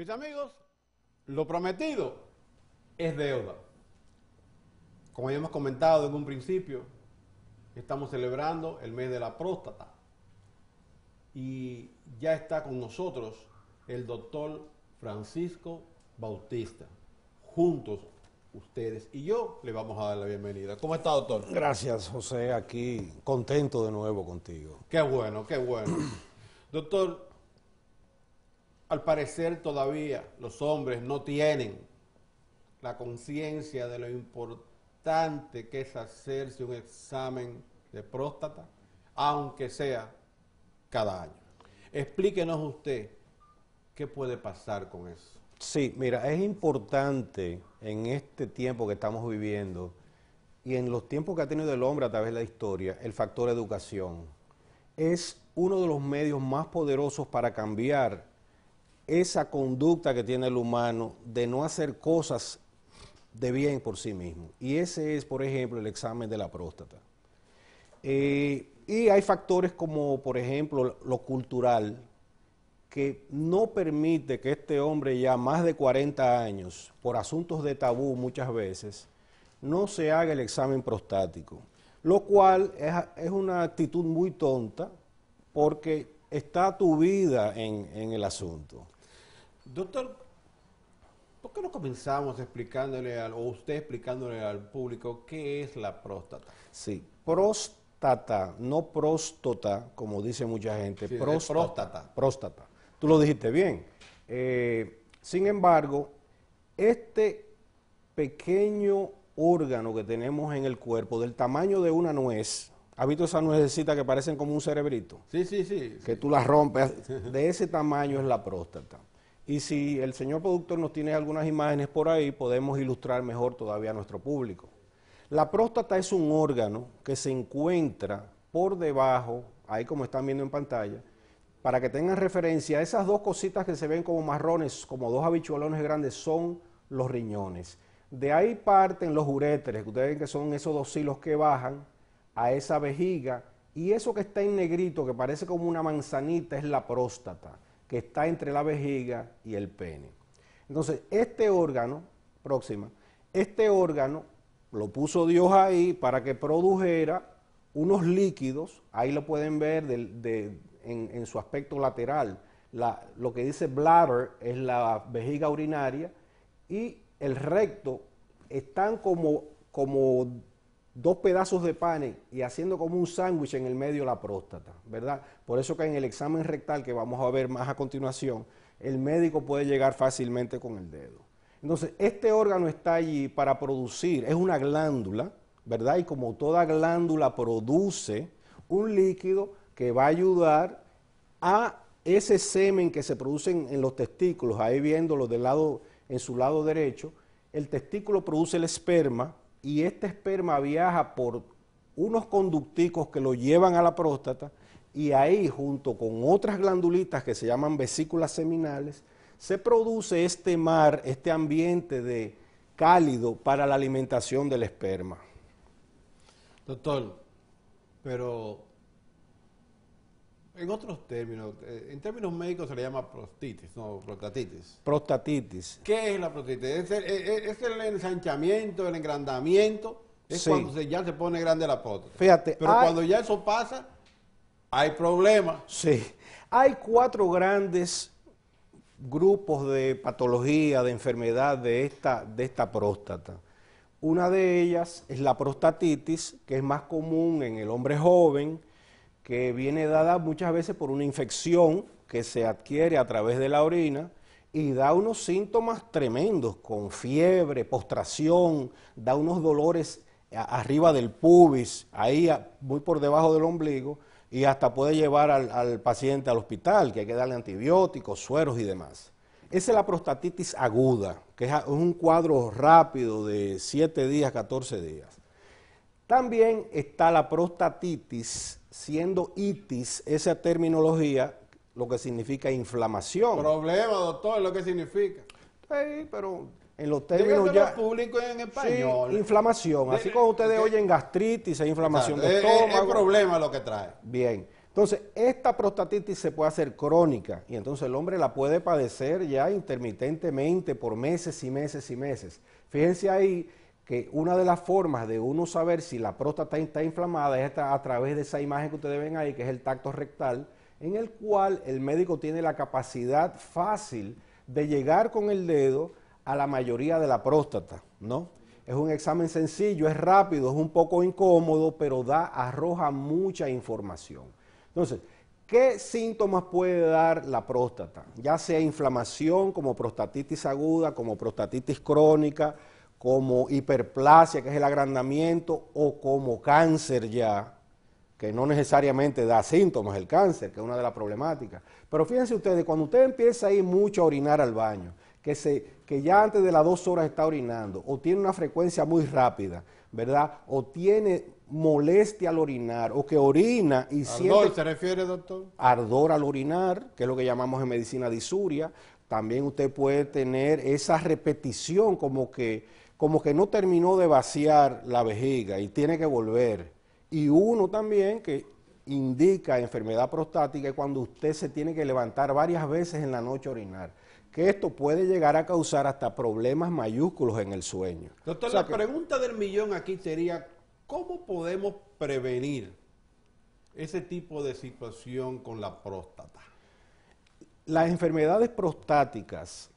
Mis amigos, lo prometido es deuda. Como ya hemos comentado en un principio, estamos celebrando el mes de la próstata. Y ya está con nosotros el doctor Francisco Bautista. Juntos, ustedes y yo, le vamos a dar la bienvenida. ¿Cómo está, doctor? Gracias, José. Aquí contento de nuevo contigo. Qué bueno, qué bueno. doctor, al parecer todavía los hombres no tienen la conciencia de lo importante que es hacerse un examen de próstata, aunque sea cada año. Explíquenos usted qué puede pasar con eso. Sí, mira, es importante en este tiempo que estamos viviendo y en los tiempos que ha tenido el hombre a través de la historia, el factor educación es uno de los medios más poderosos para cambiar esa conducta que tiene el humano de no hacer cosas de bien por sí mismo. Y ese es, por ejemplo, el examen de la próstata. Eh, y hay factores como, por ejemplo, lo cultural, que no permite que este hombre ya más de 40 años, por asuntos de tabú muchas veces, no se haga el examen prostático, lo cual es, una actitud muy tonta porque está tu vida en el asunto. Doctor, ¿por qué no comenzamos explicándole al, o usted explicándole al público qué es la próstata? Sí, próstata, no próstata, como dice mucha gente, próstata, próstata, Tú lo dijiste bien. Eh, sin embargo, este pequeño órgano que tenemos en el cuerpo, del tamaño de una nuez, ¿Has visto esas nuecesitas que parecen como un cerebrito? Sí, sí, sí. Que tú las rompes. De ese tamaño es la próstata. Y si el señor productor nos tiene algunas imágenes por ahí, podemos ilustrar mejor todavía a nuestro público. La próstata es un órgano que se encuentra por debajo, ahí como están viendo en pantalla, para que tengan referencia, esas dos cositas que se ven como marrones, como dos habichuelones grandes, son los riñones. De ahí parten los uréteres, que ustedes ven que son esos dos hilos que bajan a esa vejiga, y eso que está en negrito, que parece como una manzanita, es la próstata que está entre la vejiga y el pene. Entonces, este órgano, próxima, este órgano lo puso Dios ahí para que produjera unos líquidos, ahí lo pueden ver en, su aspecto lateral, lo que dice bladder es la vejiga urinaria y el recto están como, como dos pedazos de pan y haciendo como un sándwich en el medio la próstata, ¿verdad? Por eso que en el examen rectal que vamos a ver más a continuación, el médico puede llegar fácilmente con el dedo. Entonces, este órgano está allí para producir, es una glándula, ¿verdad? Y como toda glándula produce un líquido que va a ayudar a ese semen que se produce en, los testículos, ahí viéndolo del lado, en su lado derecho, el testículo produce el esperma, y este esperma viaja por unos conducticos que lo llevan a la próstata y ahí junto con otras glandulitas que se llaman vesículas seminales, se produce este mar, este ambiente de cálido para la alimentación del esperma. Doctor, pero en otros términos, eh, en términos médicos se le llama prostitis, no prostatitis. Prostatitis. ¿Qué es la prostitis? Es el, ensanchamiento, el engrandamiento, es cuando ya se pone grande la próstata. Fíjate. Pero cuando ya eso pasa, hay problemas. Sí. Hay cuatro grandes grupos de patología, de enfermedad de esta, de esta próstata. Una de ellas es la prostatitis, que es más común en el hombre joven que viene dada muchas veces por una infección que se adquiere a través de la orina y da unos síntomas tremendos, con fiebre, postración, da unos dolores arriba del pubis, ahí muy por debajo del ombligo, y hasta puede llevar al, paciente al hospital, que hay que darle antibióticos, sueros y demás. Esa es la prostatitis aguda, que es un cuadro rápido de 7 días, 14 días. También está la prostatitis siendo itis esa terminología lo que significa inflamación. Problema, doctor, lo que significa. Sí, pero en los términos ya... público en español. Sí, inflamación. Así como ustedes oyen gastritis, hay inflamación de estómago. problema lo que trae. Bien. Entonces, esta prostatitis se puede hacer crónica y entonces el hombre la puede padecer ya intermitentemente por meses y meses y meses. Fíjense ahí que una de las formas de uno saber si la próstata está inflamada es a través de esa imagen que ustedes ven ahí, que es el tacto rectal, en el cual el médico tiene la capacidad fácil de llegar con el dedo a la mayoría de la próstata, ¿no? Es un examen sencillo, es rápido, es un poco incómodo, pero da, arroja mucha información. Entonces, ¿Qué síntomas puede dar la próstata? Ya sea inflamación como prostatitis aguda, como prostatitis crónica, como hiperplasia, que es el agrandamiento, o como cáncer ya, que no necesariamente da síntomas el cáncer, que es una de las problemáticas. Pero fíjense ustedes, cuando usted empieza a ir mucho a orinar al baño, que, se, que ya antes de las dos horas está orinando, o tiene una frecuencia muy rápida, ¿verdad? O tiene molestia al orinar, o que orina y siente... ¿Ardor se refiere, doctor? Ardor al orinar, que es lo que llamamos en medicina disuria. También usted puede tener esa repetición como que como que no terminó de vaciar la vejiga y tiene que volver. Y uno también que indica enfermedad prostática es cuando usted se tiene que levantar varias veces en la noche a orinar que esto puede llegar a causar hasta problemas mayúsculos en el sueño. Doctor, la pregunta del millón aquí sería, ¿cómo podemos prevenir ese tipo de situación con la próstata? Las enfermedades prostáticas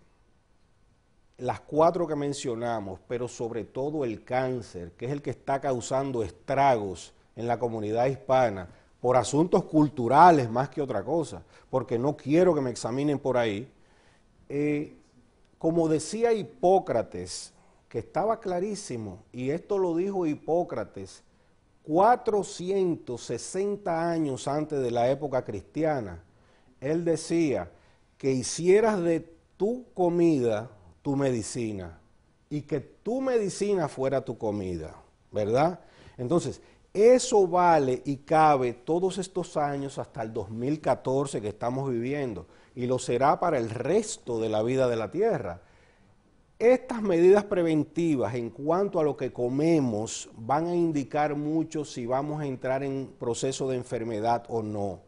las cuatro que mencionamos, pero sobre todo el cáncer, que es el que está causando estragos en la comunidad hispana por asuntos culturales más que otra cosa, porque no quiero que me examinen por ahí, eh, como decía Hipócrates, que estaba clarísimo, y esto lo dijo Hipócrates 460 años antes de la época cristiana, él decía que hicieras de tu comida tu medicina y que tu medicina fuera tu comida, ¿verdad? Entonces, eso vale y cabe todos estos años hasta el 2014 que estamos viviendo y lo será para el resto de la vida de la tierra. Estas medidas preventivas en cuanto a lo que comemos van a indicar mucho si vamos a entrar en proceso de enfermedad o no.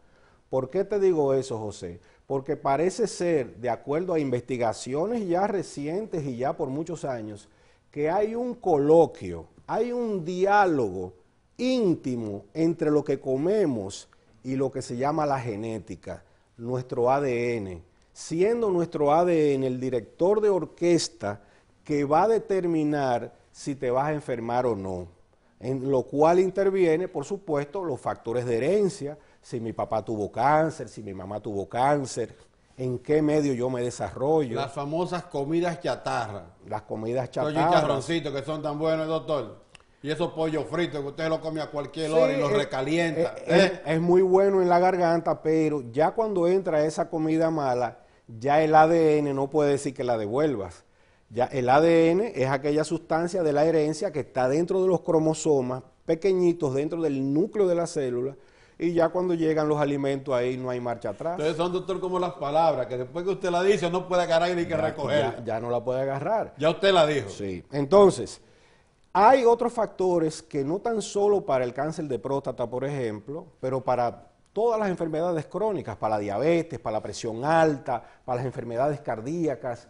¿Por qué te digo eso, José? porque parece ser, de acuerdo a investigaciones ya recientes y ya por muchos años, que hay un coloquio, hay un diálogo íntimo entre lo que comemos y lo que se llama la genética, nuestro ADN, siendo nuestro ADN el director de orquesta que va a determinar si te vas a enfermar o no en lo cual interviene, por supuesto, los factores de herencia, si mi papá tuvo cáncer, si mi mamá tuvo cáncer, en qué medio yo me desarrollo. Las famosas comidas chatarra. Las comidas chatarra. Los chicharroncitos que son tan buenos, doctor. Y esos pollos fritos que usted lo come a cualquier hora y los recalienta. ¿eh? es, muy bueno en la garganta, pero ya cuando entra esa comida mala, ya el ADN no puede decir que la devuelvas el ADN es aquella sustancia de la herencia que está dentro de los cromosomas pequeñitos, dentro del núcleo de la célula, y ya cuando llegan los alimentos ahí no hay marcha atrás. Entonces son, doctor, como las palabras, que después que usted la dice no puede agarrar ni que recoger. ya, no la puede agarrar. Ya usted la dijo. Sí. Entonces, hay otros factores que no tan solo para el cáncer de próstata, por ejemplo, pero para todas las enfermedades crónicas, para la diabetes, para la presión alta, para las enfermedades cardíacas,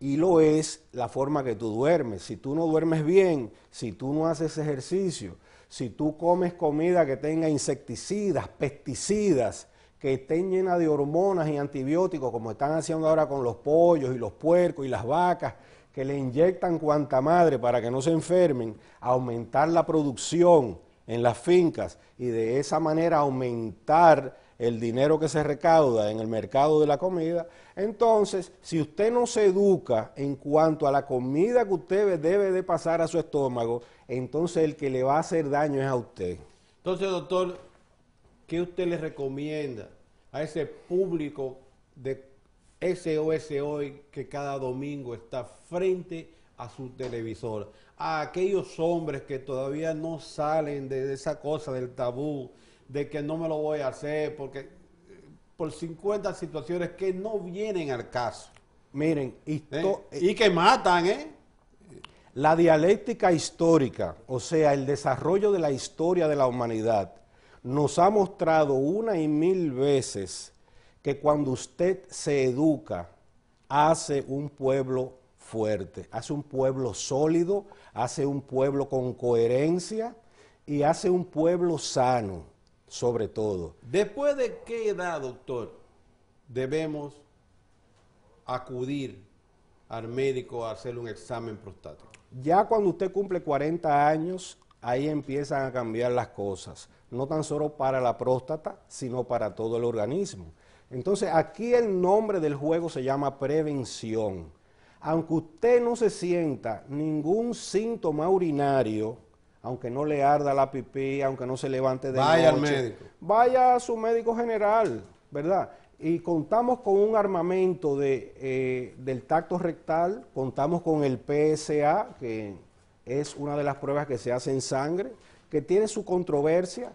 y lo es la forma que tú duermes. Si tú no duermes bien, si tú no haces ejercicio, si tú comes comida que tenga insecticidas, pesticidas, que estén llenas de hormonas y antibióticos, como están haciendo ahora con los pollos y los puercos y las vacas, que le inyectan cuanta madre para que no se enfermen, aumentar la producción en las fincas y de esa manera aumentar el dinero que se recauda en el mercado de la comida. Entonces, si usted no se educa en cuanto a la comida que usted debe de pasar a su estómago, entonces el que le va a hacer daño es a usted. Entonces, doctor, ¿qué usted le recomienda a ese público de SOS hoy que cada domingo está frente a su televisor? A aquellos hombres que todavía no salen de esa cosa del tabú de que no me lo voy a hacer, porque eh, por 50 situaciones que no vienen al caso. Miren, ¿Eh? y que matan, ¿eh? La dialéctica histórica, o sea, el desarrollo de la historia de la humanidad, nos ha mostrado una y mil veces que cuando usted se educa, hace un pueblo fuerte, hace un pueblo sólido, hace un pueblo con coherencia y hace un pueblo sano sobre todo. ¿Después de qué edad, doctor, debemos acudir al médico a hacer un examen prostático? Ya cuando usted cumple 40 años, ahí empiezan a cambiar las cosas, no tan solo para la próstata, sino para todo el organismo. Entonces, aquí el nombre del juego se llama prevención. Aunque usted no se sienta ningún síntoma urinario, aunque no le arda la pipí, aunque no se levante de vaya Al médico. Vaya a su médico general, ¿verdad? Y contamos con un armamento de, eh, del tacto rectal, contamos con el PSA, que es una de las pruebas que se hace en sangre, que tiene su controversia,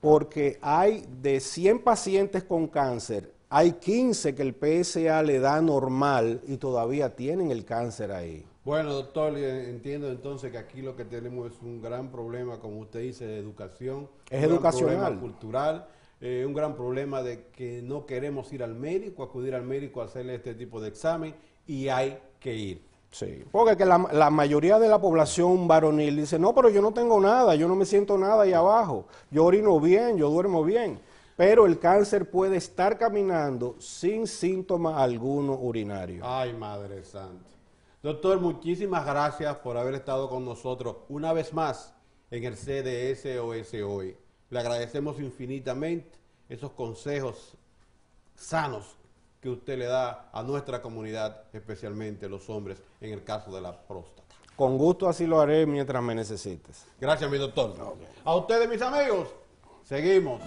porque hay de 100 pacientes con cáncer, hay 15 que el PSA le da normal y todavía tienen el cáncer ahí. Bueno, doctor, entiendo entonces que aquí lo que tenemos es un gran problema, como usted dice, de educación. Es cultural, eh, un gran problema de que no queremos ir al médico, acudir al médico a hacerle este tipo de examen y hay que ir. Sí, porque la, la, mayoría de la población varonil dice, no, pero yo no tengo nada, yo no me siento nada ahí abajo, yo orino bien, yo duermo bien, pero el cáncer puede estar caminando sin síntoma alguno urinario. Ay, Madre Santa. Doctor, muchísimas gracias por haber estado con nosotros una vez más en el CDSOS hoy. Le agradecemos infinitamente esos consejos sanos que usted le da a nuestra comunidad, especialmente los hombres, en el caso de la próstata. Con gusto así lo haré mientras me necesites. Gracias, mi doctor. A ustedes, mis amigos, seguimos.